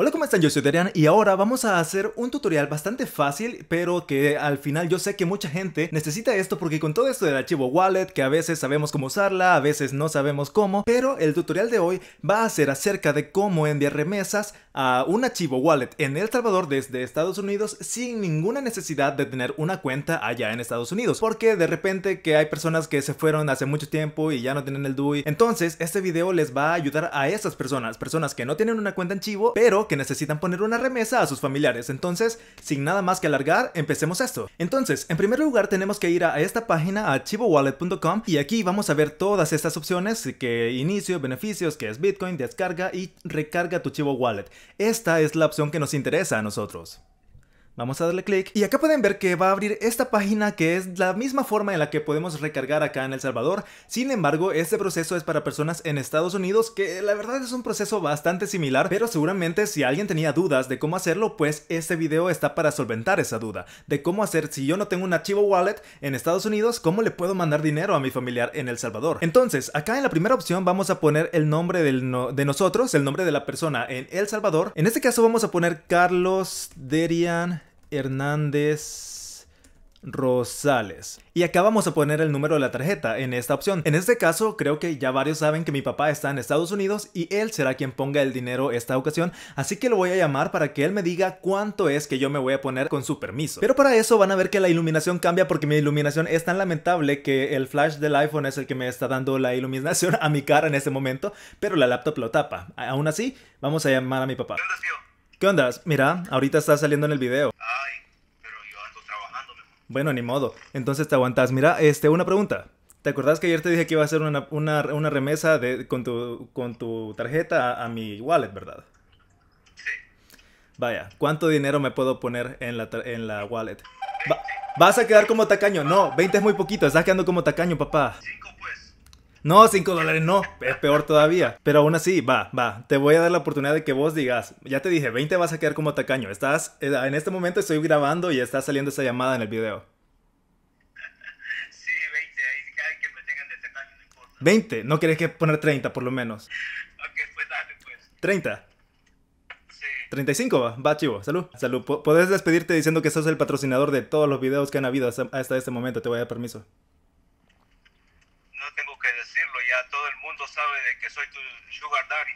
Hola, ¿cómo están? Yo soy Darian y ahora vamos a hacer un tutorial bastante fácil, pero que al final yo sé que mucha gente necesita esto porque con todo esto del archivo wallet, que a veces sabemos cómo usarla, a veces no sabemos cómo, pero el tutorial de hoy va a ser acerca de cómo enviar remesas a un archivo wallet en El Salvador desde Estados Unidos sin ninguna necesidad de tener una cuenta allá en Estados Unidos, porque de repente que hay personas que se fueron hace mucho tiempo y ya no tienen el DUI, entonces este video les va a ayudar a esas personas, personas que no tienen una cuenta en Chivo, pero que necesitan poner una remesa a sus familiares. Entonces, sin nada más que alargar, empecemos esto. Entonces, en primer lugar tenemos que ir a esta página, ChivoWallet.com, y aquí vamos a ver todas estas opciones que inicio, beneficios, que es Bitcoin, descarga y recarga tu Chivo Wallet. Esta es la opción que nos interesa a nosotros. Vamos a darle clic y acá pueden ver que va a abrir esta página que es la misma forma en la que podemos recargar acá en El Salvador. Sin embargo, este proceso es para personas en Estados Unidos que la verdad es un proceso bastante similar, pero seguramente si alguien tenía dudas de cómo hacerlo, pues este video está para solventar esa duda. De cómo hacer si yo no tengo un archivo wallet en Estados Unidos, ¿cómo le puedo mandar dinero a mi familiar en El Salvador? Entonces, acá en la primera opción vamos a poner el nombre de nosotros, el nombre de la persona en El Salvador. En este caso vamos a poner Carlos Derian... Hernández Rosales. Y acá vamos a poner el número de la tarjeta en esta opción. En este caso creo que ya varios saben que mi papá está en Estados Unidos y él será quien ponga el dinero esta ocasión, así que lo voy a llamar para que él me diga cuánto es que yo me voy a poner con su permiso. Pero para eso van a ver que la iluminación cambia porque mi iluminación es tan lamentable que el flash del iPhone es el que me está dando la iluminación a mi cara en este momento, pero la laptop lo tapa. Aún así, vamos a llamar a mi papá. ¿Qué onda? Mira, ahorita está saliendo en el video. Bueno, ni modo. Entonces te aguantas. Mira, este, una pregunta. ¿Te acordás que ayer te dije que iba a hacer una, una, una remesa de, con, tu, con tu tarjeta a, mi wallet, verdad? Sí. Vaya, ¿cuánto dinero me puedo poner en la, en la wallet? ¿Vas a quedar como tacaño? No, 20 es muy poquito, estás quedando como tacaño, papá. No, 5 dólares no, es peor todavía. Pero aún así, va, va, te voy a dar la oportunidad de que vos digas, ya te dije, 20 vas a quedar como tacaño. Estás, eh, en este momento estoy grabando y está saliendo esa llamada en el video. Sí, 20, ahí que me tengan de tacaño, no importa. 20, no querés que poner 30 por lo menos. Ok, pues dale pues. 30. 35 va, va chivo, salud. Salud, Puedes despedirte diciendo que sos el patrocinador de todos los videos que han habido hasta este momento, te voy a dar permiso decirlo, ya todo el mundo sabe de que soy tu sugar daddy.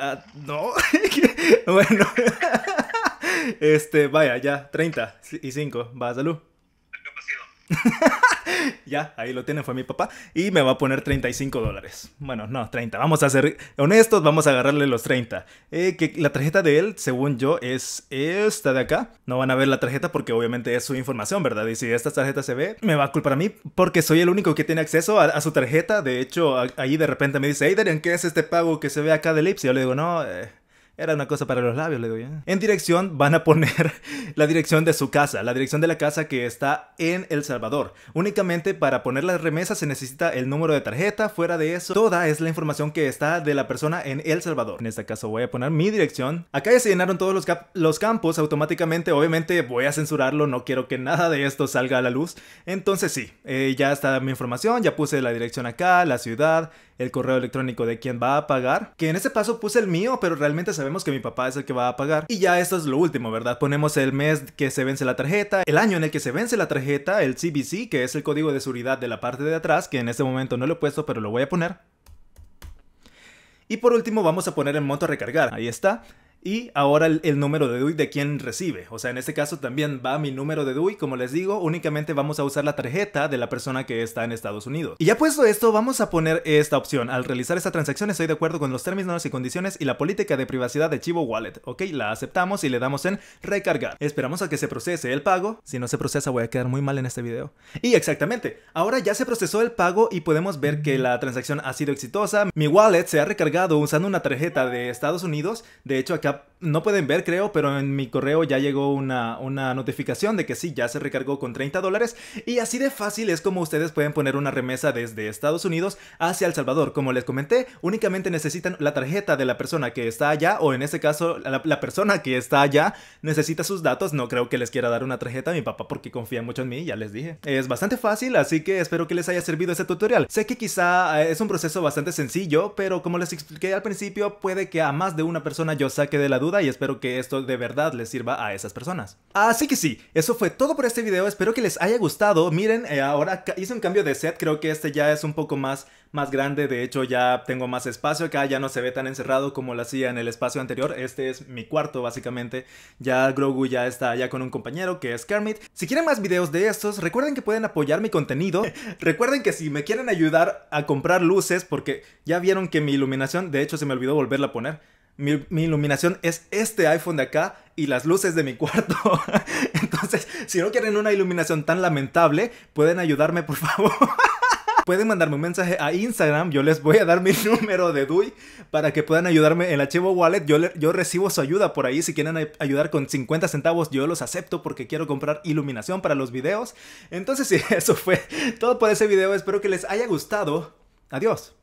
Ah, no, bueno, este, vaya, ya, Treinta y 5, va, salud. ya, ahí lo tienen, fue mi papá. Y me va a poner 35 dólares. Bueno, no, 30. Vamos a ser honestos, vamos a agarrarle los 30. Eh, que la tarjeta de él, según yo, es esta de acá. No van a ver la tarjeta porque obviamente es su información, ¿verdad? Y si esta tarjeta se ve, me va a culpar a mí porque soy el único que tiene acceso a, su tarjeta. De hecho, ahí de repente me dice, hey, ¿qué es este pago que se ve acá de Lips? Y yo le digo, no, eh, era una cosa para los labios, le doy En dirección van a poner la dirección de su casa, la dirección de la casa que está en El Salvador. Únicamente para poner las remesas se necesita el número de tarjeta, fuera de eso, toda es la información que está de la persona en El Salvador. En este caso voy a poner mi dirección. Acá ya se llenaron todos los, campos automáticamente, obviamente voy a censurarlo, no quiero que nada de esto salga a la luz. Entonces sí, eh, ya está mi información, ya puse la dirección acá, la ciudad, el correo electrónico de quien va a pagar. Que en este paso puse el mío, pero realmente se sabemos que mi papá es el que va a pagar. Y ya esto es lo último, ¿verdad? Ponemos el mes que se vence la tarjeta, el año en el que se vence la tarjeta, el CBC, que es el código de seguridad de la parte de atrás, que en este momento no lo he puesto, pero lo voy a poner. Y por último vamos a poner el monto a recargar. Ahí está y ahora el, número de DUI de quien recibe. O sea, en este caso también va mi número de DUI, como les digo, únicamente vamos a usar la tarjeta de la persona que está en Estados Unidos. Y ya puesto esto, vamos a poner esta opción. Al realizar esta transacción estoy de acuerdo con los términos y condiciones y la política de privacidad de Chivo Wallet. Ok, la aceptamos y le damos en recargar. Esperamos a que se procese el pago. Si no se procesa voy a quedar muy mal en este video. Y exactamente, ahora ya se procesó el pago y podemos ver que la transacción ha sido exitosa. Mi wallet se ha recargado usando una tarjeta de Estados Unidos. De hecho, acá Yep. no pueden ver, creo, pero en mi correo ya llegó una, una notificación de que sí, ya se recargó con 30 dólares. Y así de fácil es como ustedes pueden poner una remesa desde Estados Unidos hacia El Salvador. Como les comenté, únicamente necesitan la tarjeta de la persona que está allá, o en este caso, la, la persona que está allá necesita sus datos. No creo que les quiera dar una tarjeta a mi papá porque confía mucho en mí, ya les dije. Es bastante fácil, así que espero que les haya servido este tutorial. Sé que quizá eh, es un proceso bastante sencillo, pero como les expliqué al principio, puede que a más de una persona yo saque de la duda y espero que esto de verdad les sirva a esas personas. Así que sí, eso fue todo por este video, espero que les haya gustado. Miren, eh, ahora hice un cambio de set, creo que este ya es un poco más, más grande, de hecho ya tengo más espacio acá, ya no se ve tan encerrado como lo hacía en el espacio anterior. Este es mi cuarto básicamente, ya Grogu ya está allá con un compañero que es Kermit. Si quieren más videos de estos, recuerden que pueden apoyar mi contenido. recuerden que si me quieren ayudar a comprar luces, porque ya vieron que mi iluminación, de hecho se me olvidó volverla a poner mi, iluminación es este iPhone de acá y las luces de mi cuarto. Entonces, si no quieren una iluminación tan lamentable, pueden ayudarme, por favor. Pueden mandarme un mensaje a Instagram, yo les voy a dar mi número de DUI para que puedan ayudarme en la archivo Wallet. Yo, yo recibo su ayuda por ahí, si quieren ayudar con 50 centavos, yo los acepto porque quiero comprar iluminación para los videos. Entonces, sí, eso fue todo por ese video, espero que les haya gustado. Adiós.